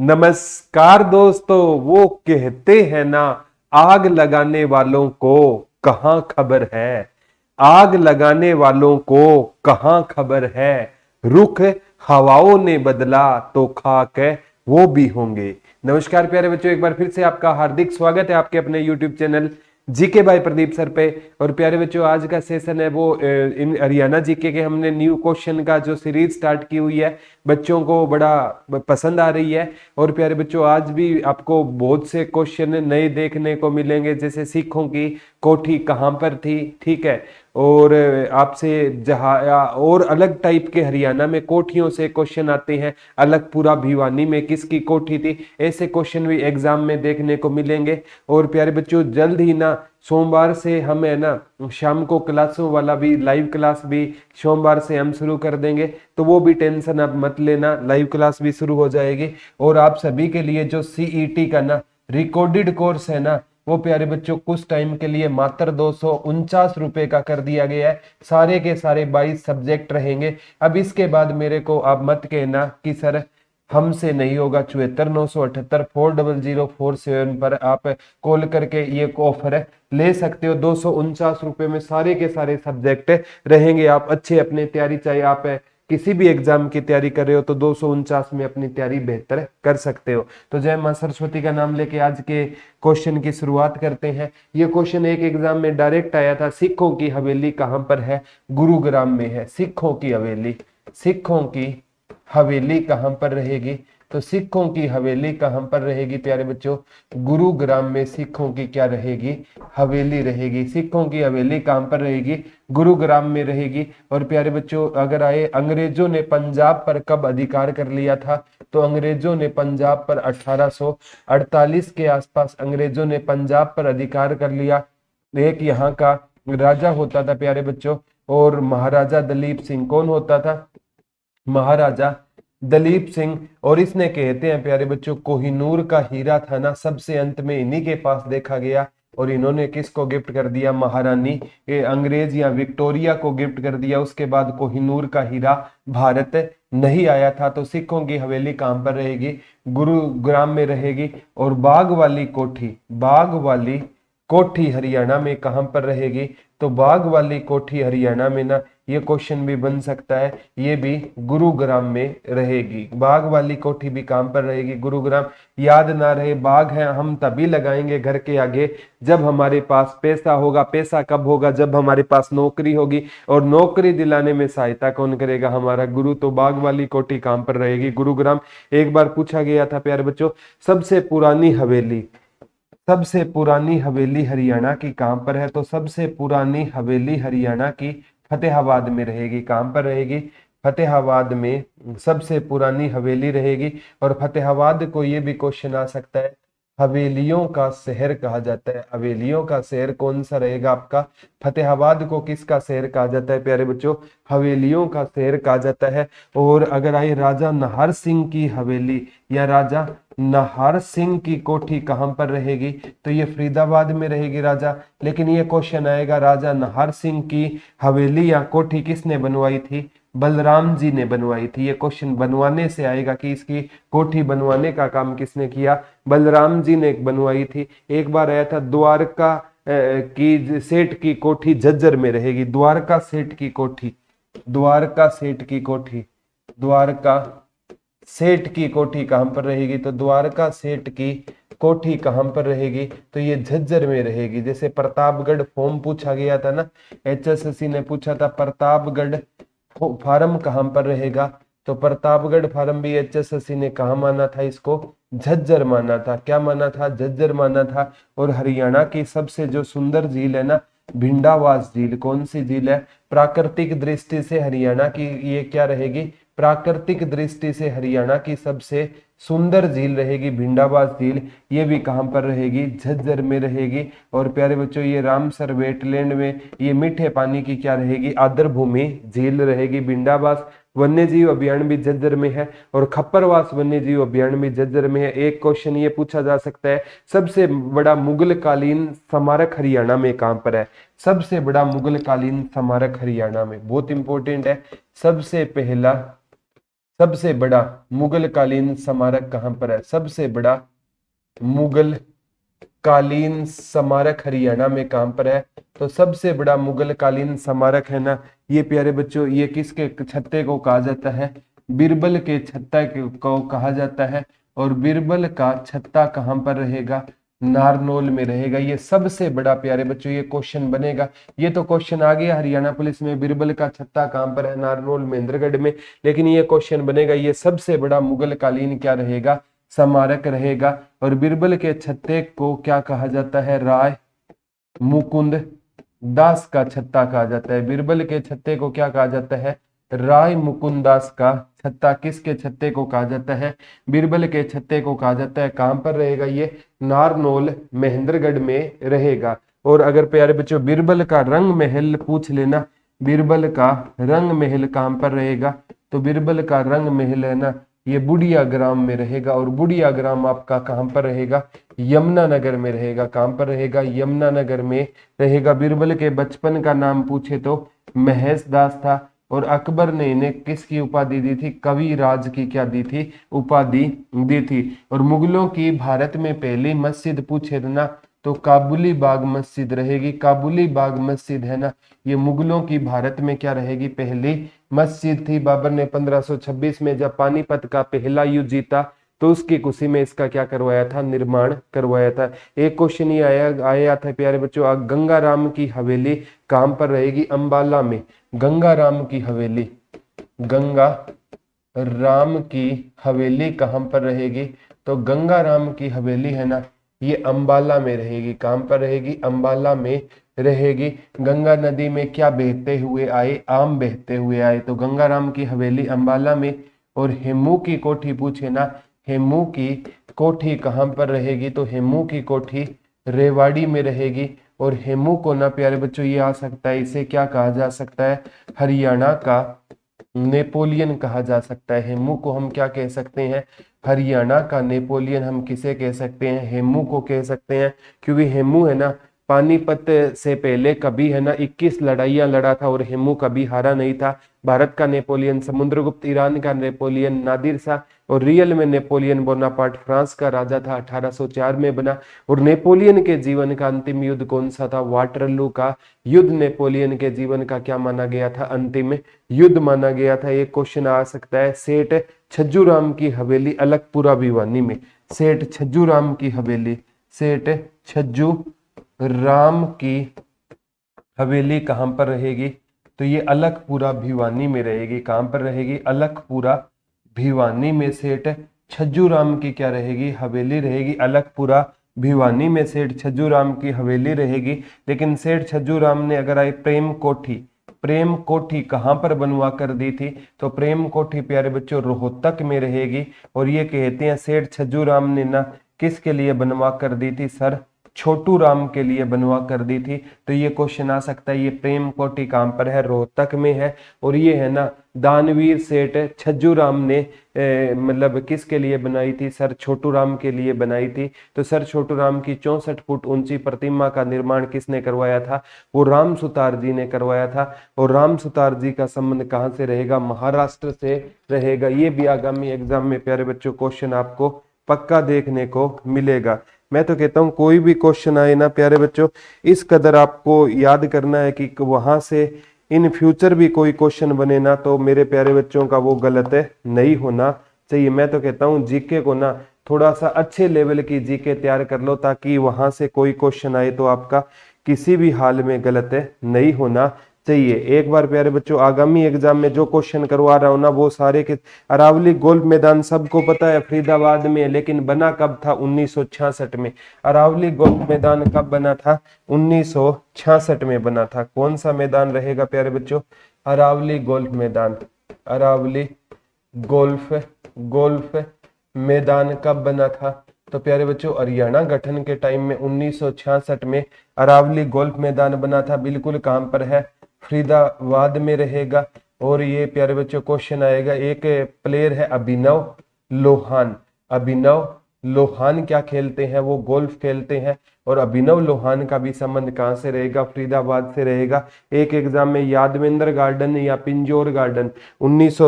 नमस्कार दोस्तों वो कहते हैं ना आग लगाने वालों को कहा खबर है आग लगाने वालों को कहा खबर है रुख हवाओं ने बदला तो खाक वो भी होंगे नमस्कार प्यारे बच्चों एक बार फिर से आपका हार्दिक स्वागत है आपके अपने YouTube channel GK by Pradeep sir पे और प्यारे बच्चों आज का सेशन है वो इन हरियाणा जीके के हमने न्यू क्वेश्चन का जो सीरीज स्टार्ट की हुई है बच्चों को बड़ा पसंद आ रही है और प्यारे बच्चों आज भी आपको बहुत से क्वेश्चन नए देखने को मिलेंगे जैसे सिखों की कोठी कहाँ पर थी ठीक है और आपसे जहा और अलग टाइप के हरियाणा में कोठियों से क्वेश्चन आते हैं अलग पूरा भिवानी में किसकी कोठी थी ऐसे क्वेश्चन भी एग्जाम में देखने को मिलेंगे और प्यारे बच्चों जल्द ही ना सोमवार से हम है ना शाम को क्लासों वाला भी लाइव क्लास भी सोमवार से हम शुरू कर देंगे तो वो भी टेंशन आप मत लेना लाइव क्लास भी शुरू हो जाएगी और आप सभी के लिए जो सी e का ना रिकॉर्डेड कोर्स है ना वो प्यारे बच्चों कुछ टाइम के लिए मात्र दो रुपए का कर दिया गया है सारे के सारे 22 सब्जेक्ट रहेंगे अब इसके बाद मेरे को आप मत कहना कि सर हमसे नहीं होगा चौहत्तर नौ सौ अठहत्तर four double zero four seven पर आप कॉल करके ये ऑफर ले सकते हो दो सौ उनचास रुपये में सारे के सारे सब्जेक्ट रहेंगे आप अच्छे अपने तैयारी चाहे आप किसी भी एग्जाम की तैयारी कर रहे हो तो दो में अपनी तैयारी बेहतर कर सकते हो तो जय मां सरस्वती का नाम लेके आज के क्वेश्चन की शुरुआत करते हैं ये क्वेश्चन एक एग्जाम में डायरेक्ट आया था सिखों की हवेली कहाँ पर है गुरुग्राम में है सिखों की हवेली सिखों की हवेली कहाँ पर रहेगी तो सिखों की हवेली कहां पर रहेगी प्यारे बच्चों गुरुग्राम में सिखों की क्या रहेगी हवेली रहेगी सिखों की हवेली कहाँ पर रहेगी गुरुग्राम में रहेगी और प्यारे बच्चों अगर आए अंग्रेजों ने पंजाब पर कब अधिकार कर लिया था तो अंग्रेजों ने पंजाब पर 1848 के आसपास अंग्रेजों ने पंजाब पर अधिकार कर लिया एक यहाँ का राजा होता था प्यारे बच्चों और महाराजा दलीप सिंह कौन होता था महाराजा दलीप सिंह और इसने कहते हैं प्यारे बच्चों कोहिनूर का हीरा था ना सबसे अंत में इन्हीं के पास देखा गया और इन्होंने किसको गिफ्ट कर दिया महारानी अंग्रेज या विक्टोरिया को गिफ्ट कर दिया उसके बाद कोहिनूर का हीरा भारत नहीं आया था तो सिखों की हवेली काम पर रहेगी गुरुग्राम में रहेगी और बाग वाली कोठी बाग वाली कोठी हरियाणा में कहाँ पर रहेगी तो बाग वाली कोठी हरियाणा में ना ये क्वेश्चन भी बन सकता है ये भी गुरुग्राम में रहेगी बाग वाली कोठी भी कहां पर रहेगी गुरुग्राम याद ना रहे बाग है हम तभी लगाएंगे घर के आगे जब हमारे पास पैसा होगा पैसा कब होगा जब हमारे पास नौकरी होगी और नौकरी दिलाने में सहायता कौन करेगा हमारा गुरु तो बाग वाली कोठी काम पर रहेगी गुरुग्राम एक बार पूछा गया था प्यारे बच्चों सबसे पुरानी हवेली सबसे पुरानी हवेली हरियाणा की कहां पर है तो सबसे पुरानी हवेली हरियाणा की फतेहाबाद में रहेगी कहां पर रहेगी फतेहाबाद में सबसे पुरानी हवेली रहेगी और फतेहाबाद को ये भी क्वेश्चन आ सकता है हवेलियों का शहर कहा जाता है हवेलियों का शहर कौन सा रहेगा आपका फतेहाबाद को किसका शहर कहा जाता है प्यारे बच्चों हवेलियों का शहर कहा जाता है और अगर आई राजा नाहर सिंह की हवेली या राजा नाहर सिंह की कोठी कहाँ पर रहेगी तो ये फरीदाबाद में रहेगी राजा लेकिन ये क्वेश्चन आएगा राजा नाहर सिंह की हवेली या कोठी किसने बनवाई थी बलराम जी ने बनवाई थी ये क्वेश्चन बनवाने से आएगा कि इसकी कोठी बनवाने का काम किसने किया बलराम जी ने बनवाई थी एक बार आया था द्वारका की सेठ की कोठी जज्जर में रहेगी द्वारका सेठ की कोठी द्वारका सेठ की कोठी द्वारका सेठ की कोठी कहाँ पर रहेगी तो द्वारका सेठ की कोठी कहां पर रहेगी तो ये झज्जर में रहेगी जैसे प्रतापगढ़ फॉर्म पूछा गया था ना एचएससी ने पूछा था प्रतापगढ़ फार्म कहां पर रहेगा तो प्रतापगढ़ फार्म भी एच एस एस ने कहा माना था इसको झज्जर माना था क्या माना था झज्जर माना था और हरियाणा की सबसे जो सुंदर झील है ना भिंडावास झील कौन सी झील है प्राकृतिक दृष्टि से हरियाणा की ये क्या रहेगी प्राकृतिक दृष्टि से हरियाणा की सबसे सुंदर झील रहेगी भिंडाबाद झील ये भी कहाँ पर रहेगी झज्जर में रहेगी और प्यारे बच्चों ये रामसर वेटलैंड में ये मीठे पानी की क्या रहेगी आदर भूमि झील रहेगी भिंडावास वन्य जीव अभियान भी जज्जर में है और खप्परवास वन्य जीव अभियान भी जज्जर में है एक क्वेश्चन ये पूछा जा सकता है सबसे बड़ा मुगल कालीन स्मारक हरियाणा में कहाँ पर है सबसे बड़ा मुगल कालीन स्मारक हरियाणा में बहुत इंपॉर्टेंट है सबसे पहला सबसे बड़ा मुगल कालीन स्मारक कहाँ पर है सबसे बड़ा मुगल कालीन स्मारक हरियाणा में कहां पर है तो सबसे बड़ा मुगल कालीन स्मारक है ना ये प्यारे बच्चों ये किसके छत्ते को कहा जाता है बीरबल के छत्ता को कहा जाता है और बीरबल का छत्ता कहाँ पर रहेगा नारनोल में रहेगा ये सबसे बड़ा प्यारे बच्चों ये क्वेश्चन बनेगा ये तो क्वेश्चन आ गया हरियाणा पुलिस में बिरबल का छत्ता काम पर है नारनोल महेंद्रगढ़ में लेकिन ये क्वेश्चन बनेगा ये सबसे बड़ा मुगल कालीन क्या रहेगा स्मारक रहेगा और बिरबल के छत्ते को क्या कहा जाता है राय मुकुंद दास का छत्ता कहा जाता है बिरबल के छत्ते को क्या कहा जाता है राय मुकुंदास का छत्ता किसके छत्ते को कहा जाता है बीरबल के छत्ते को कहा जाता है कहां पर रहेगा ये नारनोल महेंद्रगढ़ में रहेगा और अगर प्यारे बच्चों बीरबल का रंग महल पूछ लेना बीरबल का रंग महल कहाँ पर रहेगा तो बीरबल का रंग महल है ना ये बुढ़िया ग्राम में रहेगा और बुढ़िया ग्राम आपका कहां पर रहेगा यमुना नगर में रहेगा कहाँ पर रहेगा यमुना नगर में रहेगा बीरबल के बचपन का नाम पूछे तो महेश दास था और अकबर ने इन्हें किसकी उपाधि दी थी कवि राज की क्या दी थी उपाधि दी थी और मुगलों की भारत में पहली मस्जिद पूछे ना तो काबुली बाग मस्जिद रहेगी काबुली बाग मस्जिद है ना ये मुगलों की भारत में क्या रहेगी पहली मस्जिद थी बाबर ने 1526 में जब पानीपत का पहला युद्ध जीता तो उसकी खुशी में इसका क्या करवाया था निर्माण करवाया था एक क्वेश्चन ये आया आया था प्यारे बच्चों गंगाराम की हवेली काम पर रहेगी अंबाला में गंगाराम की हवेली गंगा राम की हवेली कहां पर रहेगी तो गंगा राम की हवेली है ना ये अंबाला में रहेगी काम पर रहेगी अंबाला में रहेगी गंगा नदी में क्या बहते हुए आए आम बहते हुए आए तो गंगाराम की हवेली अंबाला में और हेमू की कोठी पूछे ना हेमू की कोठी कहाँ पर रहेगी तो हेमू की कोठी रेवाड़ी में रहेगी और हेमू को ना प्यारे बच्चों ये आ सकता है इसे क्या कहा जा सकता है हरियाणा का नेपोलियन कहा जा सकता है हेमू को हम क्या कह सकते हैं हरियाणा का नेपोलियन हम किसे कह सकते हैं हेमू को कह सकते हैं क्योंकि हेमू है ना पानीपत से पहले कभी है ना 21 लड़ाइयां लड़ा था और हेमू कभी हारा नहीं था भारत का नेपोलियन समुद्रगुप्त ईरान का नेपोलियन नादिर शाह और रियल में नेपोलियन बोनापार्ट फ्रांस का राजा था 1804 में बना और नेपोलियन के जीवन का अंतिम युद्ध कौन सा था वाटरलू का युद्ध नेपोलियन के जीवन का क्या माना गया था अंतिम युद्ध माना गया था एक क्वेश्चन आ सकता है सेठ छज्जू की हवेली अलगपुरा भिवानी में सेठ छज्जू की हवेली सेठ छज्जू राम की हवेली कहाँ पर रहेगी तो ये अलकपुरा भिवानी में रहेगी कहां पर रहेगी अलकपुरा भिवानी में सेठ छज्जू राम की क्या रहेगी हवेली रहेगी अलकपुरा भिवानी में सेठ छज्जू राम की हवेली रहेगी लेकिन सेठ छज्जू राम ने अगर आई प्रेम कोठी प्रेम कोठी कहाँ पर बनवा कर दी थी तो प्रेम कोठी प्यारे बच्चों रोहतक में रहेगी और ये कहते हैं सेठ छज्जू राम ने ना किसके लिए बनवा कर दी थी सर छोटू राम के लिए बनवा कर दी थी तो ये क्वेश्चन आ सकता है ये प्रेम कोटी काम पर है रोहतक में है और ये है ना दानवीर सेठ छज्जू राम ने मतलब किसके लिए बनाई थी सर छोटू राम के लिए बनाई थी तो सर छोटू राम की चौंसठ फुट ऊंची प्रतिमा का निर्माण किसने करवाया था वो राम सुतार जी ने करवाया था और राम सुतार जी का संबंध कहाँ से रहेगा महाराष्ट्र से रहेगा ये भी आगामी एग्जाम में प्यारे बच्चों क्वेश्चन आपको पक्का देखने को मिलेगा मैं तो कहता हूँ कोई भी क्वेश्चन आए ना प्यारे बच्चों इस कदर आपको याद करना है कि वहां से इन फ्यूचर भी कोई क्वेश्चन बने ना तो मेरे प्यारे बच्चों का वो गलत है नहीं होना चाहिए मैं तो कहता हूँ जीके को ना थोड़ा सा अच्छे लेवल की जीके तैयार कर लो ताकि वहां से कोई क्वेश्चन आए तो आपका किसी भी हाल में गलत है नहीं होना चाहिए एक बार प्यारे बच्चों आगामी एग्जाम में जो क्वेश्चन करवा रहा हो ना वो सारे के अरावली गोल्फ मैदान सबको पता है फरीदाबाद में लेकिन बना कब था 1966 में अरावली गोल्फ मैदान कब बना था 1966 में बना था कौन सा मैदान रहेगा प्यारे बच्चों अरावली गोल्फ मैदान अरावली गोल्फ गोल्फ मैदान कब बना था तो प्यारे बच्चों हरियाणा गठन के टाइम में 1966 में अरावली गोल्फ मैदान बना था बिल्कुल काम पर है फरीदाबाद में रहेगा और ये प्यारे बच्चों क्वेश्चन आएगा एक प्लेयर है अभिनव लोहान अभिनव लोहान क्या खेलते हैं वो गोल्फ खेलते हैं और अभिनव लोहान का भी संबंध कहाँ से रहेगा फरीदाबाद से रहेगा एक एग्जाम में यादवेंद्र गार्डन या पिंजोर गार्डन उन्नीस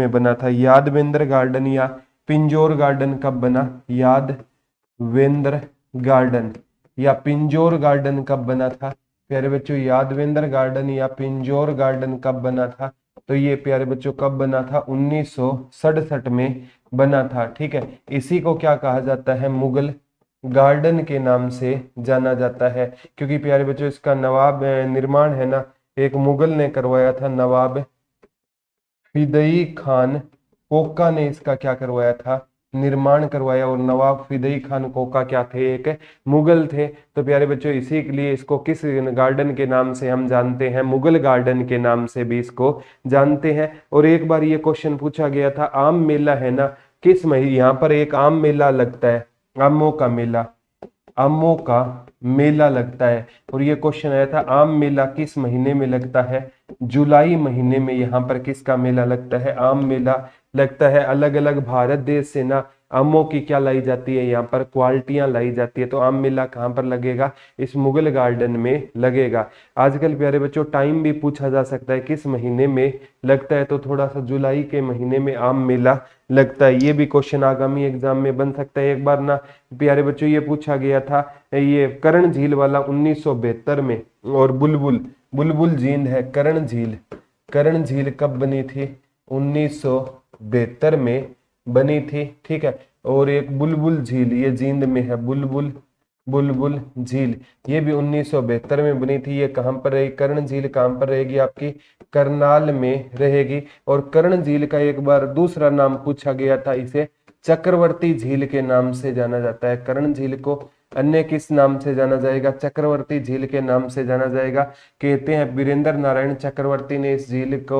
में बना था यादवेंद्र गार्डन या पिंजोर गार्डन कब बना यादवेंद्र गार्डन या पिंजोर गार्डन कब बना था प्यारे बच्चों यादवेंद्र गार्डन या पिंजोर गार्डन कब बना था तो ये प्यारे बच्चों कब बना था उन्नीस में बना था ठीक है इसी को क्या कहा जाता है मुगल गार्डन के नाम से जाना जाता है क्योंकि प्यारे बच्चों इसका नवाब निर्माण है ना एक मुगल ने करवाया था नवाब फिदई खान कोका ने इसका क्या करवाया था निर्माण करवाया और नवाब फिदई खान कोका क्या थे एक मुगल थे तो प्यारे बच्चों इसी के लिए इसको किस गार्डन के नाम से हम जानते हैं मुगल गार्डन के नाम से भी इसको जानते हैं और एक बार ये क्वेश्चन पूछा गया था आम मेला है ना किस महीने यहाँ पर एक आम मेला लगता है आमों का मेला आमों का मेला लगता है और ये क्वेश्चन आया था आम मेला किस महीने में लगता है जुलाई महीने में यहाँ पर किसका मेला लगता है आम मेला लगता है अलग अलग भारत देश से ना आमों की क्या लाई जाती है यहाँ पर क्वालिटियाँ लाई जाती है तो आम मेला कहाँ पर लगेगा इस मुगल गार्डन में लगेगा आजकल प्यारे बच्चों टाइम भी पूछा जा सकता है किस महीने में लगता है तो थोड़ा सा जुलाई के महीने में आम मेला लगता है ये भी क्वेश्चन आगामी एग्जाम में बन सकता है एक बार ना प्यारे बच्चों ये पूछा गया था ये करण झील वाला उन्नीस में और बुलबुल बुलबुल झील है करण झील करण झील कब बनी थी उन्नीस बेहतर में बनी थी ठीक है और एक बुलबुल झील ये जींद में है बुलबुल बुलबुल झील ये भी उन्नीस में बनी थी ये कहाँ पर रहेगी कर्ण झील कहाँ पर रहेगी आपकी करनाल में रहेगी और कर्ण झील का एक बार दूसरा नाम पूछा गया था इसे चक्रवर्ती झील के नाम से जाना जाता है कर्ण झील को अन्य किस नाम से जाना जाएगा चक्रवर्ती झील के नाम से जाना जाएगा कहते हैं वीरेंद्र नारायण चक्रवर्ती ने इस झील को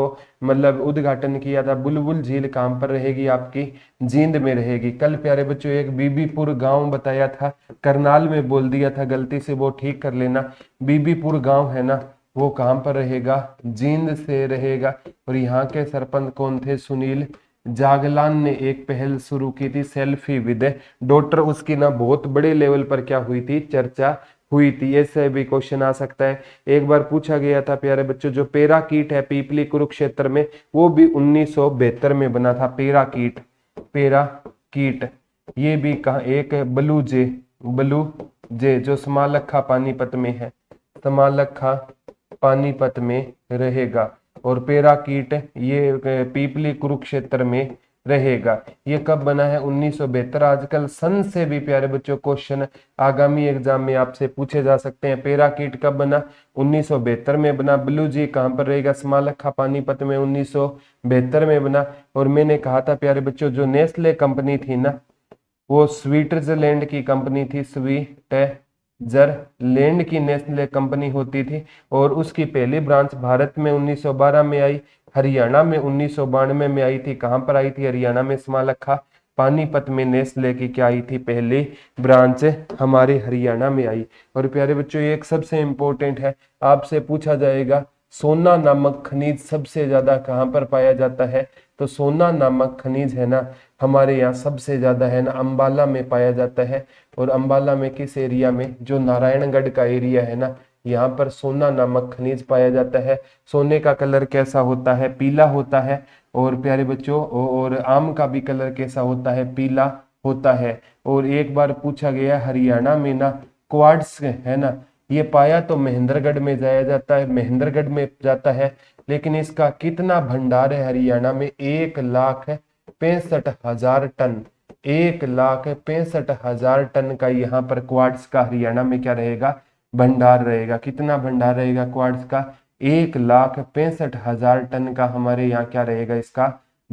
मतलब उद्घाटन किया था बुलबुल झील कहाँ पर रहेगी आपकी जींद में रहेगी कल प्यारे बच्चों एक बीबीपुर गांव बताया था करनाल में बोल दिया था गलती से वो ठीक कर लेना बीबीपुर गाँव है ना वो कहाँ पर रहेगा जींद से रहेगा और यहाँ के सरपंच कौन थे सुनील जागलान ने एक पहल शुरू की थी सेल्फी विद डॉटर उसकी ना बहुत बड़े लेवल पर क्या हुई थी चर्चा हुई थी ऐसे भी क्वेश्चन आ सकता है एक बार पूछा गया था प्यारे बच्चों जो पेरा कीट है पीपली कुरुक्षेत्र में वो भी उन्नीस में बना था पेरा कीट पेरा कीट ये भी कहा एक बलू जे बलू जे जो समालखा पानीपत में है समालखा पानीपत में रहेगा और पेरा कीट ये पीपली कुरुक्षेत्र में रहेगा ये कब बना है उन्नीस सौ बेहतर आजकल सन से भी प्यारे बच्चों क्वेश्चन आगामी एग्जाम में आपसे पूछे जा सकते हैं पेरा कीट कब बना उन्नीस सौ बेहतर में बना ब्लू जी कहाँ पर रहेगा स्मालखा पानीपत में उन्नीस सौ बेहतर में बना और मैंने कहा था प्यारे बच्चों जो नेस्ले कंपनी थी ना वो स्विट्जरलैंड की कंपनी थी स्वीट जर लैंड की नेशनल कंपनी होती थी और उसकी पहली ब्रांच भारत में 1912 में आई हरियाणा में उन्नीस में आई थी कहाँ पर आई थी हरियाणा में समालखा पानीपत में नेस्ले की क्या आई थी पहली ब्रांच हमारे हरियाणा में आई और प्यारे बच्चों एक सबसे इंपॉर्टेंट है आपसे पूछा जाएगा सोना नामक खनिज सबसे ज्यादा कहाँ पर पाया जाता है तो सोना नामक खनिज है ना हमारे यहाँ सबसे ज़्यादा है ना अम्बाला में पाया जाता है और अम्बाला में किस एरिया में जो नारायणगढ़ का एरिया है ना यहाँ पर सोना नामक खनिज पाया जाता है सोने का कलर कैसा होता है पीला होता है और प्यारे बच्चों और आम का भी कलर कैसा होता है पीला होता है और एक बार पूछा गया हरियाणा में ना क्वाड्स है ना ये पाया तो महेंद्रगढ़ में जाया जाता है महेंद्रगढ़ में जाता है लेकिन इसका कितना भंडार है हरियाणा में एक लाख पैंसठ हजार टन एक लाख पैंसठ हजार टन का यहाँ पर क्वार्ट्स का हरियाणा में क्या रहेगा भंडार रहेगा कितना भंडार रहेगा क्वार्ट्स का एक लाख पैंसठ हजार टन का हमारे यहाँ क्या रहेगा इसका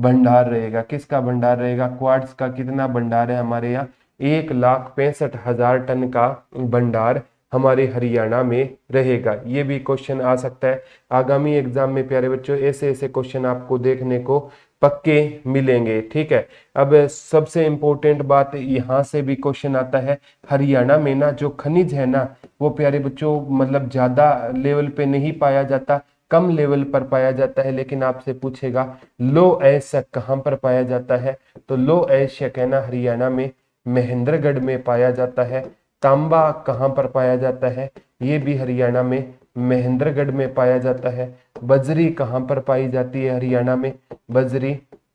भंडार रहेगा किसका भंडार रहेगा क्वार्ट्स का कितना भंडार है हमारे यहाँ एक लाख पैंसठ हजार टन का भंडार हमारे हरियाणा में रहेगा ये भी क्वेश्चन आ सकता है आगामी एग्जाम में प्यारे बच्चों ऐसे ऐसे क्वेश्चन आपको देखने को पक्के मिलेंगे ठीक है अब सबसे इम्पोर्टेंट बात यहाँ से भी क्वेश्चन आता है हरियाणा में ना जो खनिज है ना वो प्यारे बच्चों मतलब ज़्यादा लेवल पे नहीं पाया जाता कम लेवल पर पाया जाता है लेकिन आपसे पूछेगा लो ऐश कहाँ पर पाया जाता है तो लो ऐशक है ना हरियाणा में महेंद्रगढ़ में पाया जाता है तांबा कहाँ पर पाया जाता है ये भी हरियाणा में महेंद्रगढ़ में पाया जाता है बजरी कहाँ पर पाई जाती है हरियाणा में बजरी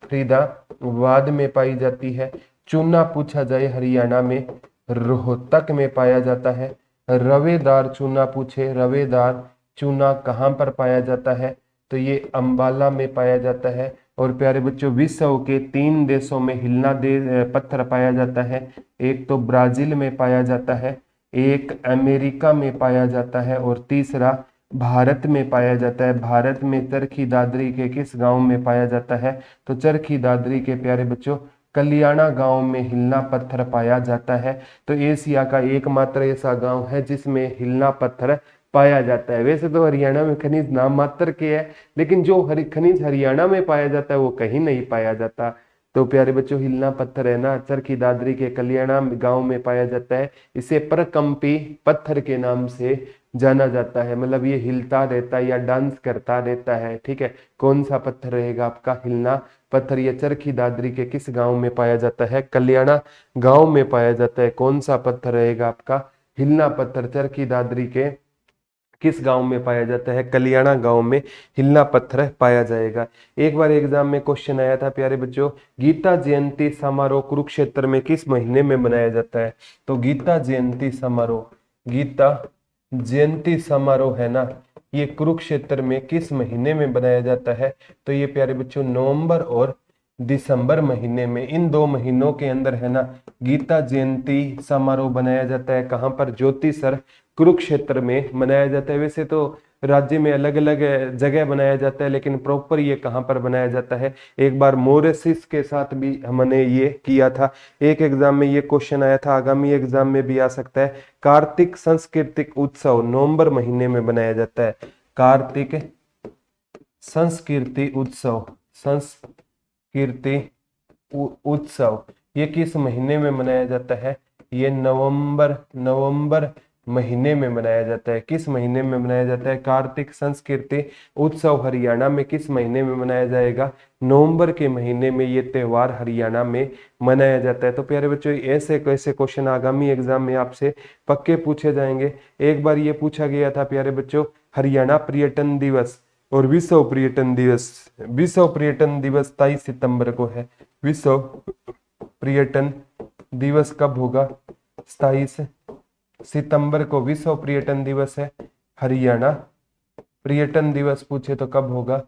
फरीदाबाद में पाई जाती है चूना पूछा जाए हरियाणा में रोहतक में पाया जाता है रवेदार चूना पूछे रवेदार चूना कहाँ पर पाया जाता है तो ये अंबाला में पाया जाता है और प्यारे बच्चों विश्व के तीन देशों में हिलना दे पत्थर पाया जाता है एक तो ब्राजील में पाया जाता है एक अमेरिका में पाया जाता है और तीसरा भारत में पाया जाता है भारत में चरखी दादरी के किस गांव में पाया जाता है तो चरखी दादरी के प्यारे बच्चों कल्याणा गांव में हिलना पत्थर पाया जाता है तो एशिया का एकमात्र ऐसा गांव है जिसमें हिलना पत्थर पाया जाता है वैसे तो हरियाणा में खनिज नाम मात्र के है लेकिन जो हरि खनिज हरियाणा में पाया जाता है वो कहीं नहीं पाया जाता तो प्यारे बच्चों हिलना पत्थर है ना चरखी दादरी के कल्याणा गांव में पाया जाता है इसे प्रकंपी पत्थर के नाम से जाना जाता है मतलब ये हिलता रहता है या डांस करता रहता है ठीक है कौन सा पत्थर रहेगा आपका हिलना पत्थर या चरखी दादरी के किस गांव में पाया जाता है कल्याणा गांव में पाया जाता है कौन सा पत्थर रहेगा आपका हिलना पत्थर चरखी दादरी के किस गांव में पाया जाता है कलियाणा गांव में हिलना पत्थर पाया जाएगा एक बार एग्जाम में क्वेश्चन आया था प्यारे बच्चों गीता जयंती समारोह कुरुक्षेत्र में किस महीने में मनाया जाता है तो गीता जयंती समारोह गीता जयंती समारोह है ना ये कुरुक्षेत्र में किस महीने में बनाया जाता है तो ये प्यारे बच्चों नवंबर और दिसंबर महीने में इन दो महीनों के अंदर है ना गीता जयंती समारोह बनाया जाता है कहाँ पर ज्योति सर कुरुक्षेत्र में मनाया जाता है वैसे तो राज्य में अलग अलग जगह बनाया जाता है लेकिन प्रॉपर ये कहाँ पर बनाया जाता है एक बार मोरेसिस के साथ भी हमने ये किया था एक एग्जाम में ये क्वेश्चन आया था आगामी एग्जाम में भी आ सकता है कार्तिक सांस्कृतिक उत्सव नवंबर महीने में बनाया जाता है कार्तिक संस्कृति उत्सव संस्कृति उत्सव ये किस महीने में मनाया जाता है ये नवंबर नवंबर महीने में मनाया जाता है किस महीने में मनाया जाता है कार्तिक संस्कृति उत्सव हरियाणा में किस महीने में मनाया जाएगा नवंबर के महीने में ये त्यौहार हरियाणा में मनाया जाता है तो प्यारे बच्चों ऐसे कैसे क्वेश्चन आगामी एग्जाम में आपसे पक्के पूछे जाएंगे एक बार ये पूछा गया था प्यारे बच्चों हरियाणा पर्यटन दिवस और विश्व पर्यटन दिवस विश्व पर्यटन दिवस तेईस सितंबर को है विश्व पर्यटन दिवस कब होगा सितंबर को विश्व पर्यटन दिवस है हरियाणा पर्यटन दिवस पूछे तो कब होगा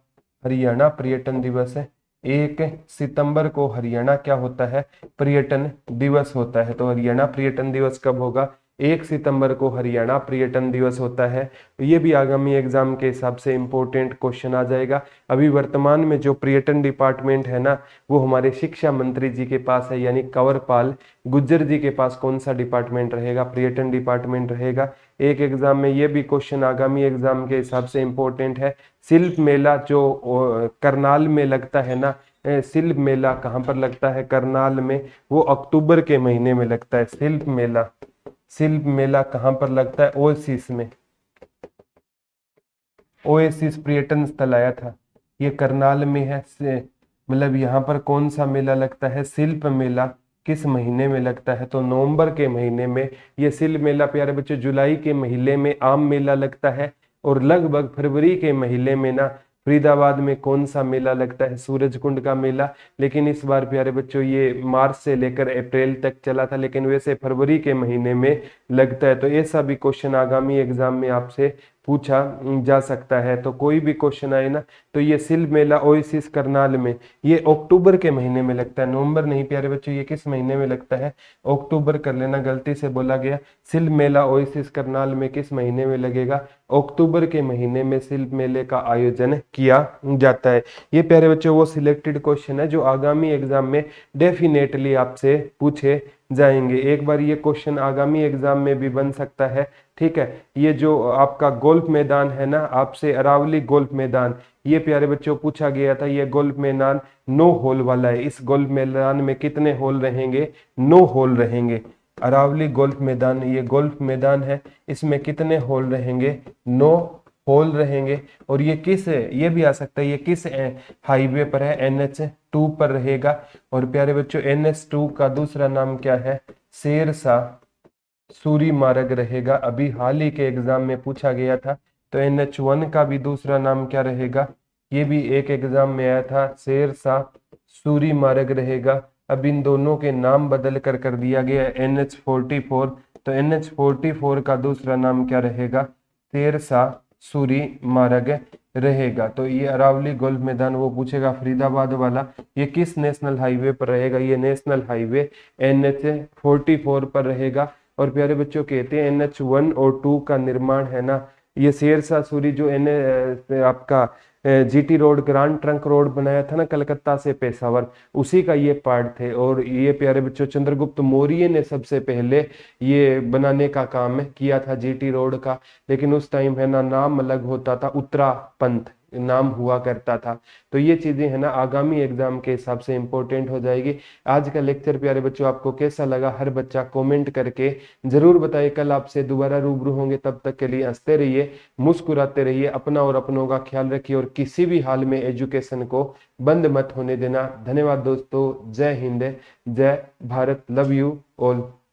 हरियाणा पर्यटन दिवस है एक सितंबर को हरियाणा क्या होता है पर्यटन दिवस होता है तो हरियाणा पर्यटन दिवस कब होगा एक सितंबर को हरियाणा पर्यटन दिवस होता है तो ये भी आगामी एग्जाम के हिसाब से इम्पोर्टेंट क्वेश्चन आ जाएगा अभी वर्तमान में जो पर्यटन डिपार्टमेंट है ना वो हमारे शिक्षा मंत्री जी के पास है यानी कंवरपाल गुज्जर जी के पास कौन सा डिपार्टमेंट रहेगा पर्यटन डिपार्टमेंट रहेगा एक एग्जाम में ये भी क्वेश्चन आगामी एग्जाम के हिसाब से इम्पोर्टेंट है शिल्प मेला जो करनाल में लगता है ना शिल्प मेला कहाँ पर लगता है करनाल में वो अक्टूबर के महीने में लगता है शिल्प मेला शिल्प मेला कहाँ पर लगता है ओएसिस में ओएसिस पर्यटन स्थल आया था ये करनाल में है मतलब यहाँ पर कौन सा मेला लगता है शिल्प मेला किस महीने में लगता है तो नवंबर के महीने में ये शिल्प मेला प्यारे बच्चे जुलाई के महीने में आम मेला लगता है और लगभग फरवरी के महीने में ना फरीदाबाद में कौन सा मेला लगता है सूरज कुंड का मेला लेकिन इस बार प्यारे बच्चों ये मार्च से लेकर अप्रैल तक चला था लेकिन वैसे फरवरी के महीने में लगता है तो ऐसा भी क्वेश्चन आगामी एग्जाम में आपसे पूछा जा सकता है तो कोई भी क्वेश्चन आए ना तो ये सिल मेला ओएसिस करनाल में ये अक्टूबर के महीने में लगता है नवंबर नहीं प्यारे बच्चों ये किस महीने में लगता है अक्टूबर कर लेना गलती से बोला गया सिल मेला ओएसिस करनाल में किस महीने में लगेगा अक्टूबर के महीने में सिल मेले का आयोजन किया जाता है ये प्यारे बच्चों वो सिलेक्टेड क्वेश्चन है जो आगामी एग्जाम में डेफिनेटली आपसे पूछे जाएंगे एक बार ये क्वेश्चन आगामी एग्जाम में भी बन सकता है ठीक है ये जो आपका गोल्फ मैदान है ना आपसे अरावली गोल्फ मैदान ये प्यारे बच्चों पूछा गया था ये गोल्फ मैदान नो होल वाला है इस गोल्फ मैदान में कितने होल रहेंगे नो होल रहेंगे अरावली गोल्फ मैदान ये गोल्फ मैदान है इसमें कितने होल रहेंगे नो होल रहेंगे और ये किस ये भी आ सकता है ये किस हाईवे पर है एन एच टू पर रहेगा और प्यारे बच्चों एन एच टू का दूसरा नाम क्या है शेरसा सूरी मार्ग रहेगा अभी हाल ही के एग्जाम में पूछा गया था तो एन एच वन का भी दूसरा नाम क्या रहेगा ये भी एक एग्जाम में आया था शेर शाह सूरी मार्ग रहेगा अब इन दोनों के नाम बदल कर कर दिया गया एन एच फोर्टी फोर तो एन एच फोर्टी फोर का दूसरा नाम क्या रहेगा शेर शाह सूरी मार्ग रहेगा तो ये अरावली गोल्फ मैदान वो पूछेगा फरीदाबाद वाला ये किस नेशनल हाईवे पर रहेगा ये national highway N H forty four पर रहेगा और प्यारे बच्चों कहते हैं एन एच वन और टू का निर्माण है ना ये शेरशाह सूरी जो एन आपका GT road grand trunk road बनाया था ना कलकत्ता से पेशावर उसी का ये पार्ट थे और ये प्यारे बच्चों चंद्रगुप्त मौर्य ने सबसे पहले ये बनाने का काम किया था जीटी रोड का लेकिन उस टाइम है ना नाम अलग होता था उत्तरा पंथ नाम हुआ करता था तो ये चीज़ें है ना आगामी एग्जाम के हिसाब से इंपॉर्टेंट हो जाएगी आज का लेक्चर प्यारे बच्चों आपको कैसा लगा हर बच्चा कमेंट करके ज़रूर बताइए कल आपसे दोबारा रूबरू होंगे तब तक के लिए हंसते रहिए मुस्कुराते रहिए अपना और अपनों का ख्याल रखिए और किसी भी हाल में एजुकेशन को बंद मत होने देना धन्यवाद दोस्तों जय हिंद जय भारत लव यू ऑल